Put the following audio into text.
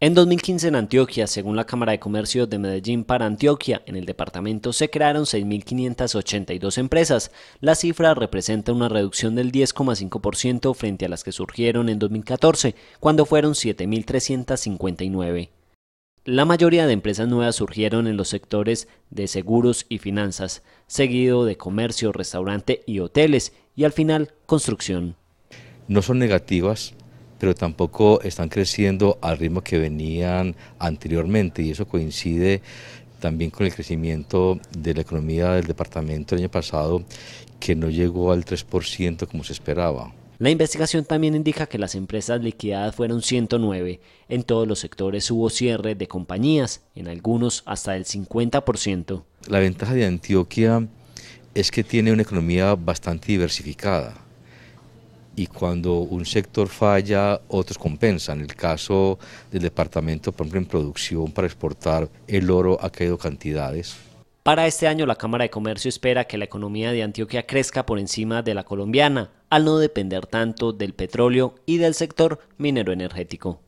En 2015 en Antioquia, según la Cámara de Comercio de Medellín para Antioquia, en el departamento se crearon 6.582 empresas. La cifra representa una reducción del 10,5% frente a las que surgieron en 2014, cuando fueron 7.359. La mayoría de empresas nuevas surgieron en los sectores de seguros y finanzas, seguido de comercio, restaurante y hoteles, y al final construcción. No son negativas pero tampoco están creciendo al ritmo que venían anteriormente y eso coincide también con el crecimiento de la economía del departamento el año pasado, que no llegó al 3% como se esperaba. La investigación también indica que las empresas liquidadas fueron 109. En todos los sectores hubo cierre de compañías, en algunos hasta el 50%. La ventaja de Antioquia es que tiene una economía bastante diversificada y cuando un sector falla, otros compensan. El caso del departamento, por ejemplo, en producción para exportar el oro ha caído cantidades. Para este año, la Cámara de Comercio espera que la economía de Antioquia crezca por encima de la colombiana, al no depender tanto del petróleo y del sector minero energético.